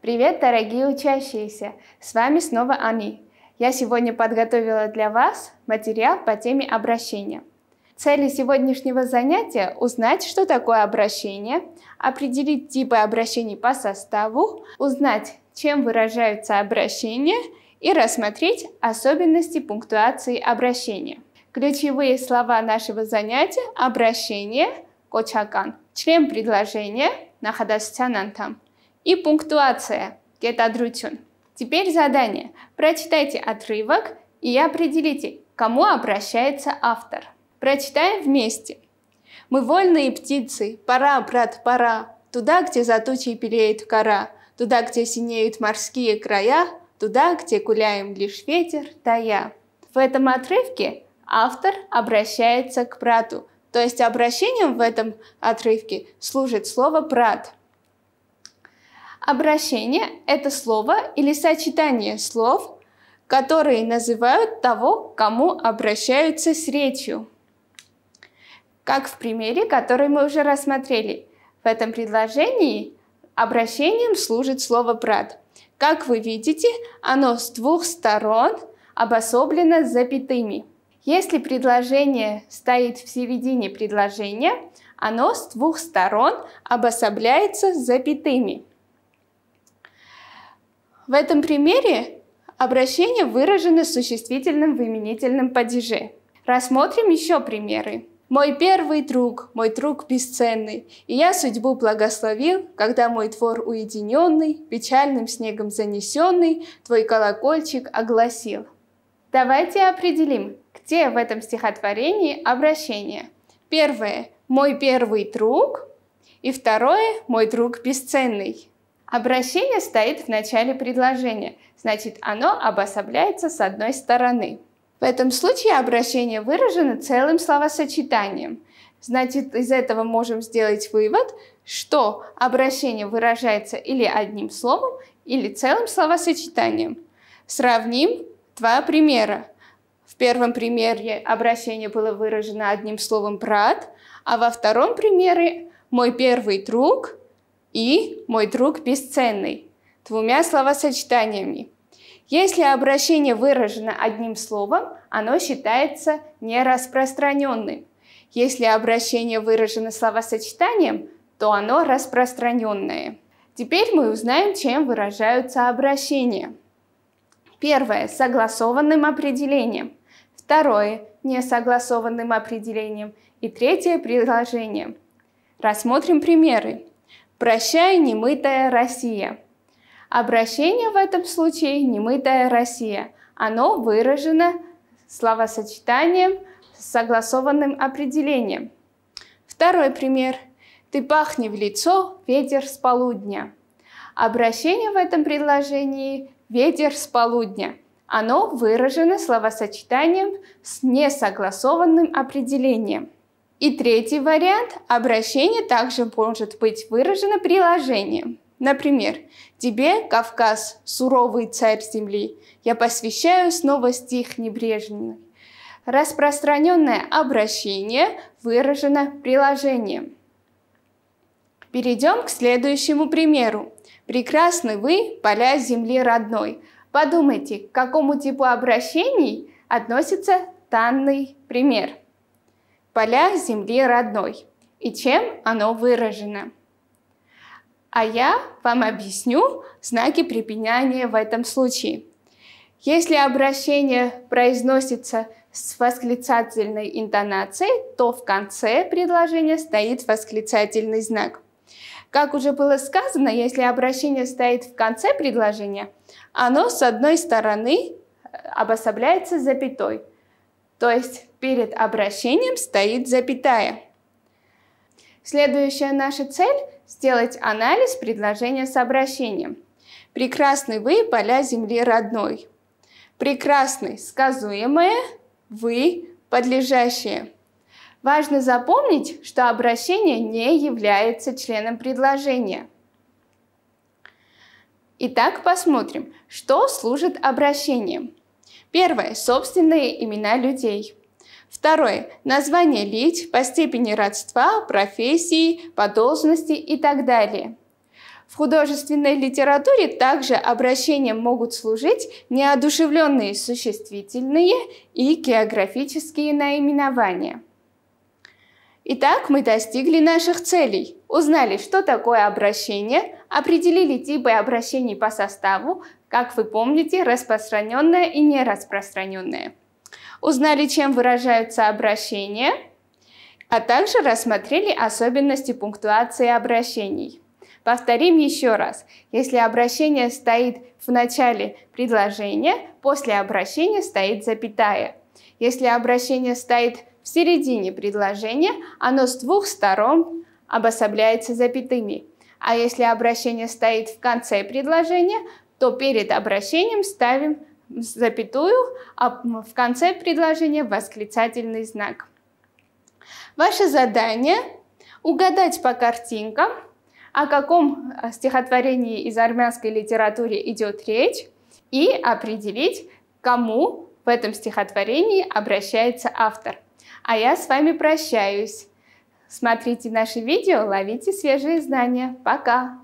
Привет, дорогие учащиеся! С вами снова Ани. Я сегодня подготовила для вас материал по теме обращения. Цели сегодняшнего занятия – узнать, что такое обращение, определить типы обращений по составу, узнать, чем выражаются обращения и рассмотреть особенности пунктуации обращения. Ключевые слова нашего занятия – обращение, кочакан, член предложения, находастянантам – и пунктуация гетадрутюн. Теперь задание. Прочитайте отрывок и определите, кому обращается автор. Прочитаем вместе. Мы вольные птицы, пора, брат, пора, Туда, где за тучей белеет кора, Туда, где синеют морские края, Туда, где гуляем лишь ветер, да я. В этом отрывке автор обращается к брату, то есть обращением в этом отрывке служит слово «брат». Обращение – это слово или сочетание слов, которые называют того, кому обращаются с речью. Как в примере, который мы уже рассмотрели. В этом предложении обращением служит слово «брат». Как вы видите, оно с двух сторон обособлено запятыми. Если предложение стоит в середине предложения, оно с двух сторон обособляется запятыми – в этом примере обращение выражено существительным в именительном падеже. Рассмотрим еще примеры. Мой первый друг, мой друг бесценный, И я судьбу благословил, когда мой двор уединенный, Печальным снегом занесенный, Твой колокольчик огласил. Давайте определим, где в этом стихотворении обращение. Первое – мой первый друг, и второе – мой друг бесценный. Обращение стоит в начале предложения, значит оно обособляется с одной стороны. В этом случае обращение выражено целым словосочетанием. Значит, из этого можем сделать вывод, что обращение выражается или одним словом, или целым словосочетанием. Сравним два примера. В первом примере обращение было выражено одним словом «брат», а во втором примере «мой первый друг» и «мой друг бесценный» двумя словосочетаниями. Если обращение выражено одним словом, оно считается нераспространенным. Если обращение выражено словосочетанием, то оно распространенное. Теперь мы узнаем, чем выражаются обращения. Первое – согласованным определением. Второе – несогласованным определением. И третье – предложением. Рассмотрим примеры. «Прощай, немытая Россия». Обращение в этом случае «немытая Россия». Оно выражено словосочетанием с согласованным определением. Второй пример. «Ты пахни в лицо, ветер с полудня». Обращение в этом предложении «ветер с полудня». Оно выражено словосочетанием с несогласованным определением – и третий вариант – обращение также может быть выражено приложением. Например, «Тебе, Кавказ, суровый царь земли, я посвящаю снова стих небрежный». Распространенное обращение выражено приложением. Перейдем к следующему примеру. «Прекрасны вы, поля земли родной». Подумайте, к какому типу обращений относится данный пример – поля земли родной и чем оно выражено. А я вам объясню знаки препинания в этом случае. Если обращение произносится с восклицательной интонацией, то в конце предложения стоит восклицательный знак. Как уже было сказано, если обращение стоит в конце предложения, оно с одной стороны э, обособляется запятой – то есть перед обращением стоит запятая. Следующая наша цель – сделать анализ предложения с обращением. Прекрасный вы, поля земли родной. прекрасный сказуемое, вы, подлежащее. Важно запомнить, что обращение не является членом предложения. Итак, посмотрим, что служит обращением – Первое – собственные имена людей. Второе – название лиц по степени родства, профессии, по должности и так далее. В художественной литературе также обращением могут служить неодушевленные существительные и географические наименования. Итак, мы достигли наших целей. Узнали, что такое обращение, определили типы обращений по составу, как вы помните, распространенное и нераспространенное. Узнали, чем выражаются обращения, а также рассмотрели особенности пунктуации обращений. Повторим еще раз. Если обращение стоит в начале предложения, после обращения стоит запятая. Если обращение стоит в середине предложения, оно с двух сторон обособляется запятыми. А если обращение стоит в конце предложения, то перед обращением ставим запятую, а в конце предложения восклицательный знак. Ваше задание – угадать по картинкам, о каком стихотворении из армянской литературы идет речь, и определить, кому в этом стихотворении обращается автор. А я с вами прощаюсь. Смотрите наши видео, ловите свежие знания. Пока!